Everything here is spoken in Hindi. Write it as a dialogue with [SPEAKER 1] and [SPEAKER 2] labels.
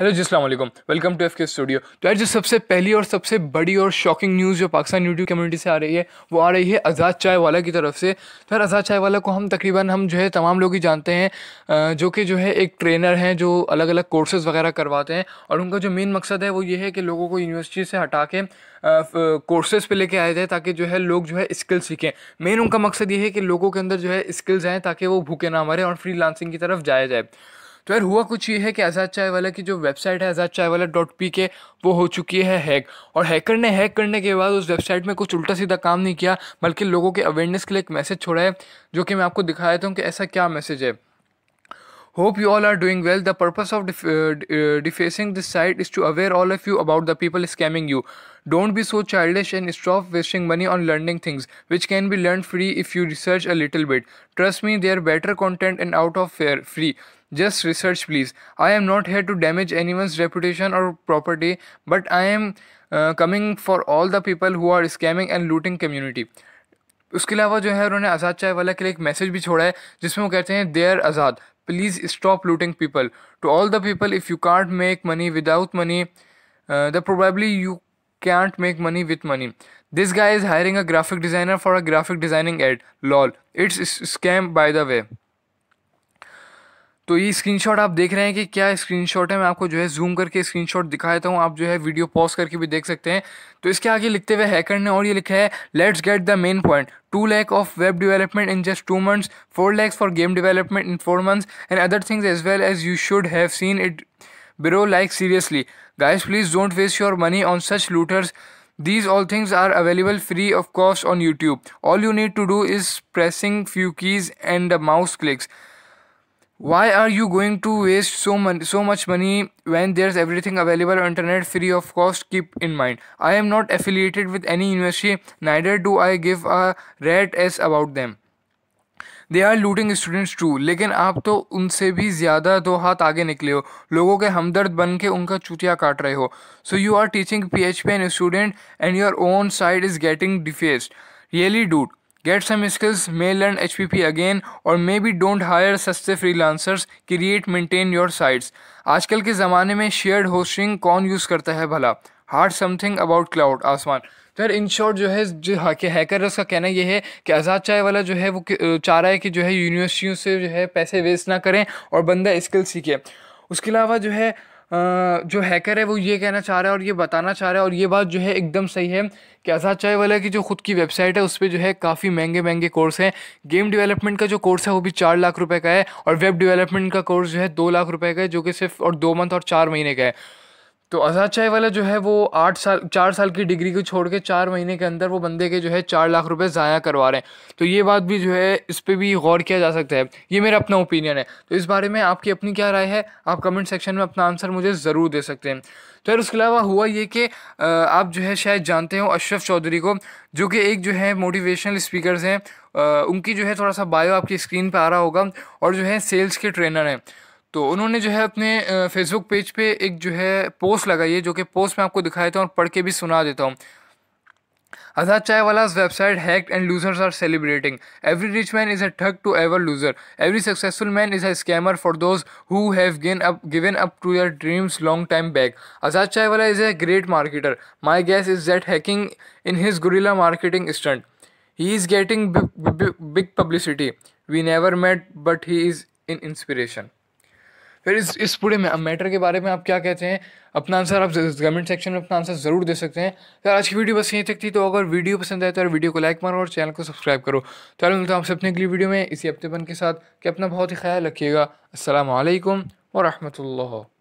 [SPEAKER 1] हेलो जी अलैक्म welcome to F K studio तो यार जो सबसे पहली और सबसे बड़ी और शॉकिंग न्यूज़ जो पाकिस्तान यूट्यूब कम्युनिटी से आ रही है वो आ रही है आज़ाद चाय वाला की तरफ से तो यार आज़ाद चाय वाला को हम तकरीबन हम जो है तमाम लोग ही जानते हैं जो कि जो है एक ट्रेनर हैं जो अलग अलग कोर्सेज़ वगैरह करवाते हैं और उनका जो मेन मकसद है वो ये है कि लोगों को यूनिवर्सिटी से हटा के कोर्सेज़ पे लेके आए जाए ताकि जो है लोग जो है स्किल सीखें मेन उनका मकसद ये है कि लोगों के अंदर जो है स्किल्स आएँ ताकि वो भूखे ना मरें और फ्री की तरफ जाया जाए तो यार हुआ कुछ ये है कि आज़ाद चाय वाला की जो वेबसाइट है आज़ाद चाय वाला डॉट पी के वो हो चुकी है हैक और हैकर ने हैक करने के बाद उस वेबसाइट में कुछ उल्टा सीधा काम नहीं किया बल्कि लोगों के अवेयरनेस के लिए एक मैसेज छोड़ा है जो कि मैं आपको दिखा देता हूँ कि ऐसा क्या मैसेज है Hope you all are doing well. The purpose of def- uh, uh, defacing this site is to aware all of you about the people scamming you. Don't be so childish and stop wasting money on learning things which can be learned free if you research a little bit. Trust me, there are better content and out of fair free. Just research, please. I am not here to damage anyone's reputation or property, but I am uh, coming for all the people who are scamming and looting community. उसके अलावा जो है उन्होंने आज़ाद चाय वाला के लिए एक मैसेज भी छोड़ा है जिसमें वो कहते हैं there Azad please stop looting people to all the people if you can't make money without money uh, then probably you can't make money with money this guy is hiring a graphic designer for a graphic designing ad lol it's a scam by the way तो ये स्क्रीनशॉट आप देख रहे हैं कि क्या स्क्रीनशॉट है मैं आपको जो है जूम करके स्क्रीनशॉट दिखा देता हूँ आप जो है वीडियो पॉज करके भी देख सकते हैं तो इसके आगे लिखते हुए हैकर ने और ये लिखा है let's get the main point two lakh of web development in just two months four lakhs for game development in four months and other things as well as you should have seen it bro like seriously guys please don't waste your money on such looters These all things are available free of cost on YouTube. All you need to do is pressing few keys and the mouse clicks. why are you going to waste so mon- so much money when there's everything available on internet free of cost keep in mind i am not affiliated with any university neither do i give a rat s about them they are looting students too लेकिन आप तो उनसे भी ज़्यादा दो हाथ आगे निकले हो लोगों के हमदर्द बन के उनका चूतिया काट रहे हो so you are teaching P H P N student and your own site is getting defaced really dude get some skills may learn P H P again और मे बी डोंट हायर सस्ते freelancers create maintain your sites आजकल के ज़माने में शेयर्ड होस्टिंग कौन यूज़ करता है भला हार्ड समथिंग अबाउट क्लाउड आसमान सर इन शॉर्ट जो है जो हाँ, के हैकर उसका कहना यह है कि आज़ाद चाय वाला जो है वो चाह रहा है कि जो है यूनिवर्सिटियों से जो है पैसे वेस्ट ना करें और बंदा स्किल सीखे उसके अलावा जो है जो हैकर है वो ये कहना चाह रहा है और ये बताना चाह रहा है और ये बात जो है एकदम सही है कि आज़ाद चाय वाला की जो खुद की वेबसाइट है उस पर जो है काफ़ी महंगे महंगे कोर्स हैं गेम डेवलपमेंट का जो कोर्स है वो भी चार लाख रुपये का है और वेब डेवलपमेंट का कोर्स जो है दो लाख रुपये का है जो कि सिर्फ और दो मंथ और चार महीने का है तो आज़ाद चाय वाला जो है वो आठ साल चार साल की डिग्री को छोड़ के चार महीने के अंदर वो बंदे के जो है चार लाख रुपए ज़ाया करवा रहे हैं तो ये बात भी जो है इस पर भी गौर किया जा सकता है ये मेरा अपना ओपिनियन है तो इस बारे में आपकी अपनी क्या राय है आप कमेंट सेक्शन में अपना आंसर मुझे ज़रूर दे सकते हैं तो यार उसके अलावा हुआ ये कि आप जो है शायद जानते हो अशरफ चौधरी को जो कि एक जो है मोटिवेशनल स्पीकर हैं उनकी जो है थोड़ा सा बायो आपकी स्क्रीन पर आ रहा होगा और जो है सेल्स के ट्रेनर हैं तो उन्होंने जो है अपने फेसबुक पेज पे एक जो है पोस्ट लगाई है जो कि पोस्ट मैं आपको दिखा देता हूँ और पढ़ के भी सुना देता हूँ Azad Chai Wala website hacked and losers are celebrating every rich man is a thug to ever loser every successful man is a scammer for those who have gain up given up to your dreams long time back Azad Chai Wala is a great marketer my guess is that hacking in his guerrilla marketing stunt he is getting big publicity we never met but he is in inspiration फिर इस इस पूरे मैटर के बारे में आप क्या कहते हैं अपना आंसर आप कमेंट सेक्शन में अपना आंसर ज़रूर दे सकते हैं तो आज की वीडियो बस यहीं तक थी तो अगर वीडियो पसंद आए तो यार वीडियो को लाइक मारो और चैनल को सब्सक्राइब करो तो यार मिलता हूँ आपसे अपनी अगली वीडियो में इसी बन के साथ कि अपना बहुत ही ख्याल रखिएगा असल वरहमल